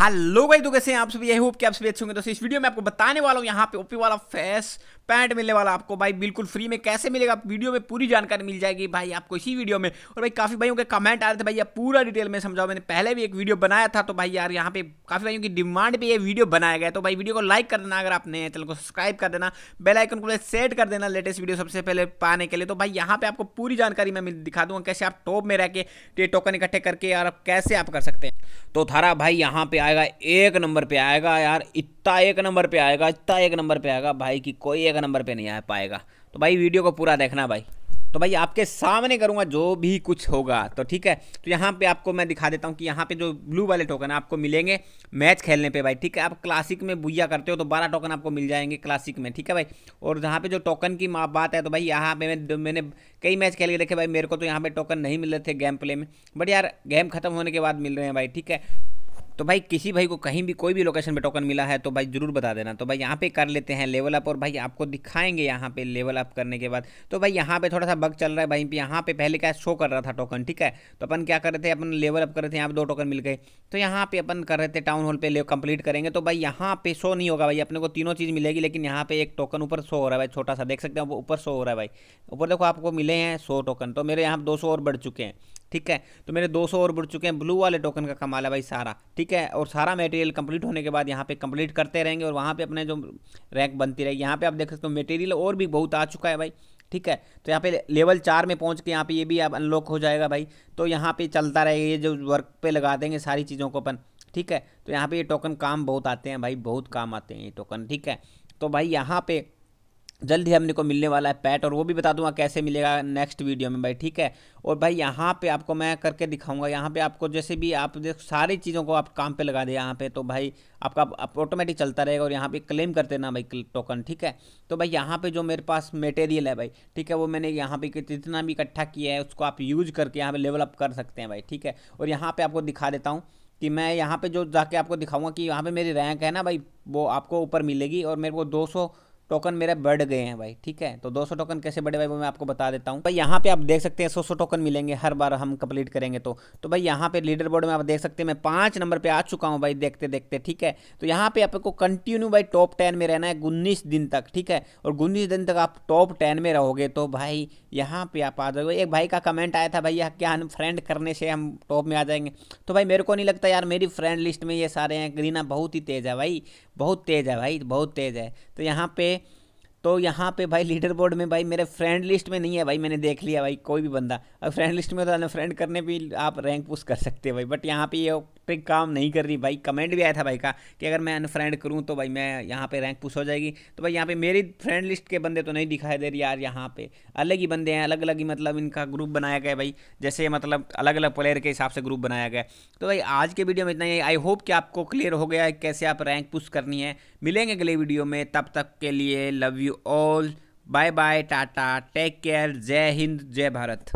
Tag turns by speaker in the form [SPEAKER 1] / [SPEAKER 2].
[SPEAKER 1] hello भाई तो कैसे हैं आप सभी यही होप कि आप सभी अच्छे होंगे तो इस वीडियो में आपको बताने वाला हूँ यहाँ पे ओपी वाला फेस पैंट मिलने वाला आपको भाई बिल्कुल फ्री में कैसे मिलेगा वीडियो में पूरी जानकारी मिल जाएगी भाई आपको इसी वीडियो में और भाई काफी भाइयों के कमेंट आ रहे थे भाई आप पूरा डिटेल में समझाओ मैंने पहले भी एक वीडियो बनाया था तो भाई यार यहाँ पे काफी भाइयों की डिमांड पर यह वीडियो बनाया गया तो भाई वीडियो को लाइक कर देना अगर आपने चैनल को सब्सक्राइब कर देना बेलाइकन को सेट कर देना लेटेस्ट वीडियो सबसे पहले पाने के लिए तो भाई यहाँ पे आपको पूरी जानकारी मैं दिखा दूंगा कैसे आप टॉप में रह के टोकन इकट्ठे करके और कैसे आप कर सकते हैं तो थारा भाई यहाँ पे आएगा एक नंबर पे आएगा यार इतना एक नंबर पे आएगा इतना एक नंबर पे आएगा भाई कि कोई एक नंबर पे नहीं आ पाएगा तो भाई वीडियो को पूरा देखना भाई तो भाई आपके सामने करूँगा जो भी कुछ होगा तो ठीक है तो यहाँ पे आपको मैं दिखा देता हूँ कि यहाँ पे जो ब्लू वाले टोकन आपको मिलेंगे मैच खेलने पे भाई ठीक है आप क्लासिक में बुइया करते हो तो बारह टोकन आपको मिल जाएंगे क्लासिक में ठीक है भाई और जहाँ पे जो टोकन की बात है तो भाई यहाँ पे मैं मैंने कई मैच खेल के देखे भाई मेरे को तो यहाँ पर टोकन नहीं मिल रहे थे गेम प्ले में बट यार गेम खत्म होने के बाद मिल रहे हैं भाई ठीक है तो भाई किसी भाई को कहीं भी कोई भी लोकेशन पे टोकन मिला है तो भाई ज़रूर बता देना तो भाई यहाँ पे कर लेते हैं लेवल अप और भाई आपको दिखाएंगे यहाँ पे लेवल अप करने के बाद तो भाई यहाँ पे थोड़ा सा बग चल रहा है भाई यहाँ पे पहले क्या शो कर रहा था टोकन ठीक है तो अपन क्या कर रहे थे अपन लेवल अप कर रहे थे यहाँ पर दो टोकन मिल गए तो यहाँ पे अपन कर रहे थे टाउन हॉल पर कंप्लीट करेंगे तो भाई यहाँ पे शो नहीं होगा भाई अपने को तीनों चीज़ मिलेगी लेकिन यहाँ पे एक टोकन ऊपर शो हो रहा है भाई छोटा सा देख सकते हैं ऊपर शो हो रहा है भाई ऊपर देखो आपको मिले हैं सौ टोकन तो मेरे यहाँ दो और बढ़ चुके हैं ठीक है तो मेरे 200 और बढ़ चुके हैं ब्लू वाले टोकन का कमाल है भाई सारा ठीक है और सारा मटेरियल कंप्लीट होने के बाद यहाँ पे कंप्लीट करते रहेंगे और वहाँ पे अपने जो रैंक बनती रहेगी यहाँ पे आप देख सकते हो मटेरियल और भी बहुत आ चुका है भाई ठीक है तो यहाँ पे लेवल चार में पहुँच के यहाँ पे ये भी आप अनलॉक हो जाएगा भाई तो यहाँ पर चलता रहेगा ये जो वर्क पर लगा देंगे सारी चीज़ों को अपन ठीक है तो यहाँ पर ये टोकन काम बहुत आते हैं भाई बहुत काम आते हैं ये टोकन ठीक है तो भाई यहाँ पर जल्द ही हमने को मिलने वाला है पैट और वो भी बता दूंगा कैसे मिलेगा नेक्स्ट वीडियो में भाई ठीक है और भाई यहाँ पे आपको मैं करके दिखाऊंगा यहाँ पे आपको जैसे भी आप देख सारी चीज़ों को आप काम पे लगा दें यहाँ पे तो भाई आपका ऑटोमेटिक आप चलता रहेगा और यहाँ पे क्लेम करते ना भाई टोकन ठीक है तो भाई यहाँ पर जो मेरे पास मटेरियल है भाई ठीक है वो मैंने यहाँ पर जितना भी इकट्ठा किया है उसको आप यूज करके यहाँ पर लेवल अप कर सकते हैं भाई ठीक है और यहाँ पर आपको दिखा देता हूँ कि मैं यहाँ पर जो जाके आपको दिखाऊंगा कि यहाँ पर मेरी रैंक है ना भाई वो आपको ऊपर मिलेगी और मेरे को दो टोकन मेरे बढ़ गए हैं भाई ठीक है तो 200 टोकन कैसे बढ़े भाई वो मैं आपको बता देता हूँ भाई यहाँ पे आप देख सकते हैं 100 टोकन मिलेंगे हर बार हम कंप्लीट करेंगे तो तो भाई यहाँ पे लीडर बोर्ड में आप देख सकते हैं मैं पाँच नंबर पे आ चुका हूँ भाई देखते देखते ठीक है तो यहाँ पे आपको कंटिन्यू भाई टॉप टेन में रहना है उन्नीस दिन तक ठीक है और उन्नीस दिन तक आप टॉप टेन में रहोगे तो भाई यहाँ पे आप आ जाओगे एक भाई का कमेंट आया था भाई क्या हम फ्रेंड करने से हम टॉप में आ जाएंगे तो भाई मेरे को नहीं लगता यार मेरी फ्रेंड लिस्ट में ये सारे हैं ग्रीना बहुत ही तेज़ है भाई बहुत तेज़ है भाई बहुत तेज़ है तो यहाँ पे तो यहाँ पे भाई लीडर बोर्ड में भाई मेरे फ्रेंड लिस्ट में नहीं है भाई मैंने देख लिया भाई कोई भी बंदा अब फ्रेंड लिस्ट में तो फ्रेंड करने भी आप रैंक पुश कर सकते हो भाई बट यहाँ पे ये पे काम नहीं कर रही भाई कमेंट भी आया था भाई का कि अगर मैं अनफ्रेंड करूँ तो भाई मैं यहाँ पे रैंक पुश हो जाएगी तो भाई यहाँ पे मेरी फ्रेंड लिस्ट के बंदे तो नहीं दिखाई दे रही यार यहाँ पे अलग ही बंदे हैं अलग अलग ही मतलब इनका ग्रुप बनाया गया भाई जैसे मतलब अलग अलग प्लेयर के हिसाब से ग्रुप बनाया गया तो भाई आज के वीडियो में इतना ही आई होप कि आपको क्लियर हो गया है कैसे आप रैंक पुश करनी है मिलेंगे अगले वीडियो में तब तक के लिए love you all bye bye tata take care जय हिंद जय भारत